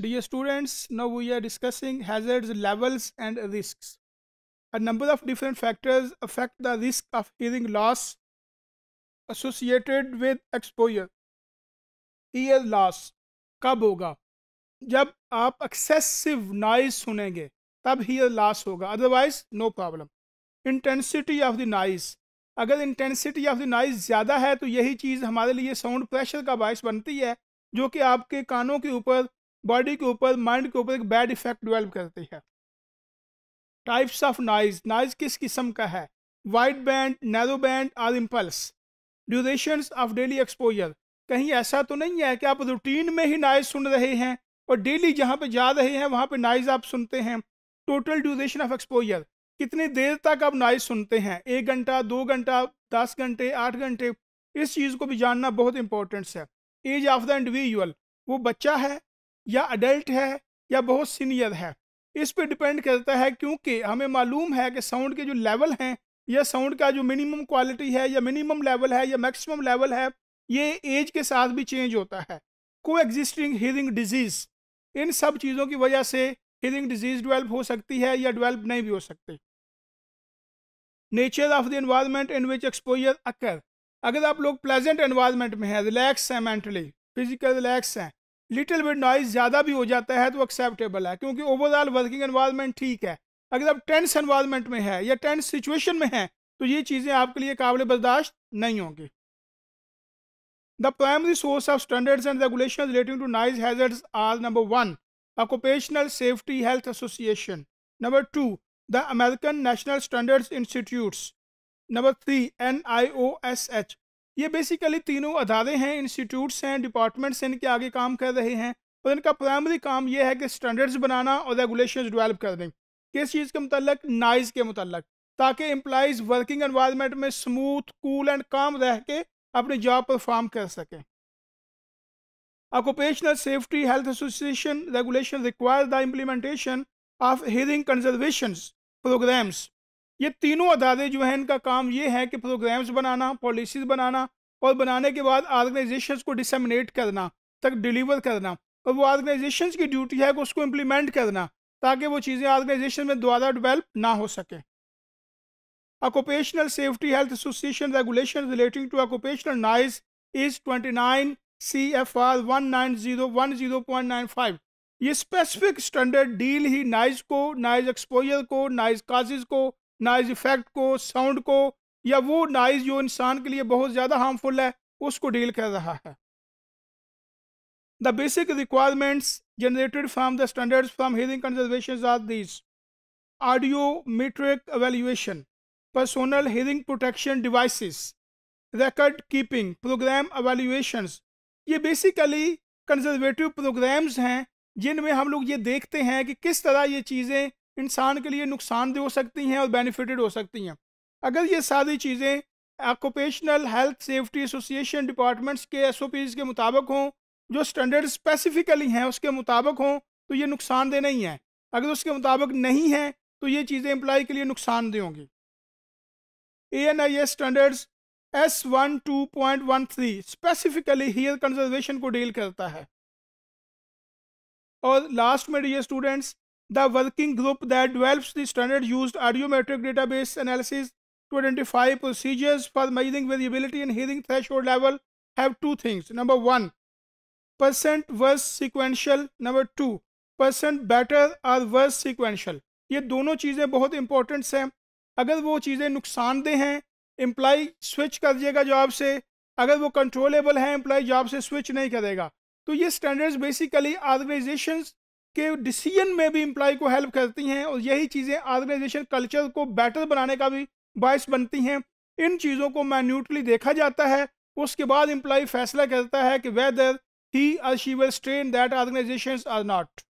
Dear students, now we are discussing hazards levels and risks. A number of different factors affect the risk of hearing loss associated with exposure. Ear loss कब होगा जब आप excessive noise सुनेंगे तब ear loss होगा otherwise no problem intensity of the noise अगर intensity of the noise ज़्यादा है तो यही चीज़ हमारे लिए साउंड प्रेशर का बायस बनती है जो कि आपके कानों के ऊपर बॉडी के ऊपर माइंड के ऊपर एक बैड इफेक्ट डिवेल्प करती है टाइप्स ऑफ नॉइज नॉइज किस किस्म का है वाइड बैंड नैरो बैंड और impulse duration of daily exposure कहीं ऐसा तो नहीं है कि आप रूटीन में ही नॉइज सुन रहे हैं और डेली जहाँ पे जा रहे हैं वहाँ पे नॉइज आप सुनते हैं टोटल ड्यूरेशन ऑफ एक्सपोजर कितनी देर तक आप नॉइज सुनते हैं एक घंटा दो घंटा दस घंटे आठ घंटे इस चीज़ को भी जानना बहुत इंपॉर्टेंट है एज ऑफ द इंडिविजुअल वो बच्चा है या अडल्ट है या बहुत सीनियर है इस पर डिपेंड करता है क्योंकि हमें मालूम है कि साउंड के जो लेवल हैं या साउंड का जो मिनिमम क्वालिटी है या मिनिमम लेवल है या मैक्सिमम लेवल है ये एज के साथ भी चेंज होता है को एग्जिस्टिंग हियरिंग डिजीज़ इन सब चीज़ों की वजह से हियरिंग डिजीज़ डिवेल्प हो सकती है या डिवेल्प नहीं भी हो सकती nature of the environment in which exposure occur अगर आप लोग प्लेजेंट एनवायरनमेंट में हैं रिलैक्स हैं मेंटली फिजिकल रिलैक्स हैं लिटिल बिट नॉइज ज़्यादा भी हो जाता है तो एक्सेप्टेबल है क्योंकि ओवरऑल वर्किंग एनवायरमेंट ठीक है अगर आप टेंस एनवायरमेंट में है या टेंस सिचुएशन में है तो ये चीज़ें आपके लिए काबिल बर्दाश्त नहीं होंगी the primary source of standards and regulation relating to noise hazards are number one occupational safety health association number two the American national standards institutes number three N I O S H ये basically तीनों अदारे हैं institutes हैं departments हैं इनके आगे काम कर रहे हैं और इनका प्राइमरी काम यह है कि स्टैंडर्ड्स बनाना और रेगुलेशन डिवेल्प करने किस चीज़ के मतलब नाइज के मतलब ताकि एम्प्लाइज वर्किंग एनवायरमेंट में स्मूथ कूल एंड काम रह के अपनी जॉब परफॉर्म कर सकें occupational safety health association regulation require the implementation of hearing conservation programs ये तीनों अदारे जो हैं इनका काम ये है कि प्रोग्राम्स बनाना पॉलिसीज बनाना और बनाने के बाद ऑर्गेनाइजेशन को डिसमिनेट करना तक डिलीवर करना और वो ऑर्गेनाइजेशन की ड्यूटी है कि उसको इम्प्लीमेंट करना ताकि वो चीज़ें ऑर्गेनाइजेशन में दोबारा डिवेल्प ना हो सके twenty nine C F R one nine zero one zero point nine five ये स्पेसिफिक स्टैंडर्ड डील ही नाइज को नाइज एक्सपोजर को नाइज काजेज को नॉइज इफेक्ट को साउंड को या वो नॉइज़ जो इंसान के लिए बहुत ज़्यादा हार्मफुल है उसको डील कर रहा है the basic requirements generated from the standards from hearing conservation are these audio metric evaluation personal hearing protection devices record keeping program evaluation ये बेसिकली कंजर्वेटिव प्रोग्राम्स हैं जिनमें हम लोग ये देखते हैं कि किस तरह ये चीज़ें इंसान के लिए नुकसानदेह हो सकती हैं और बेनिफिटेड हो सकती हैं अगर ये सारी चीज़ें occupational health safety association departments के एस के मुताबिक हों जो स्टैंडर्ड स्पेसिफिकली हैं उसके मुताबिक हों तो ये नुकसानदेह नहीं है अगर उसके मुताबिक नहीं है तो ये चीज़ें एम्प्लाई के लिए नुकसानदेह होंगी A N I S standards S one two point one three specifically hair conservation को डील करता है और लास्ट में the students the working group that develops the standard used audiometric database analysis to identify procedures for measuring variability in hearing threshold level have two things. Number 1 percent versus sequential number 2 percent better or versus sequential ye dono cheeze bahut important hain agar wo cheeze nuksan de hain employee switch kar दिएगा job se agar wo controllable hain employee job se switch nahi karega to ye standards basically organizations के decision में भी employee को help करती हैं और यही चीज़ें ऑर्गेनाइजेशन कल्चर को बेटर बनाने का भी बायस बनती हैं इन चीज़ों को मैन्यूटली देखा जाता है उसके बाद एम्प्लॉय फैसला करता है कि whether he or she will stay in that organization or not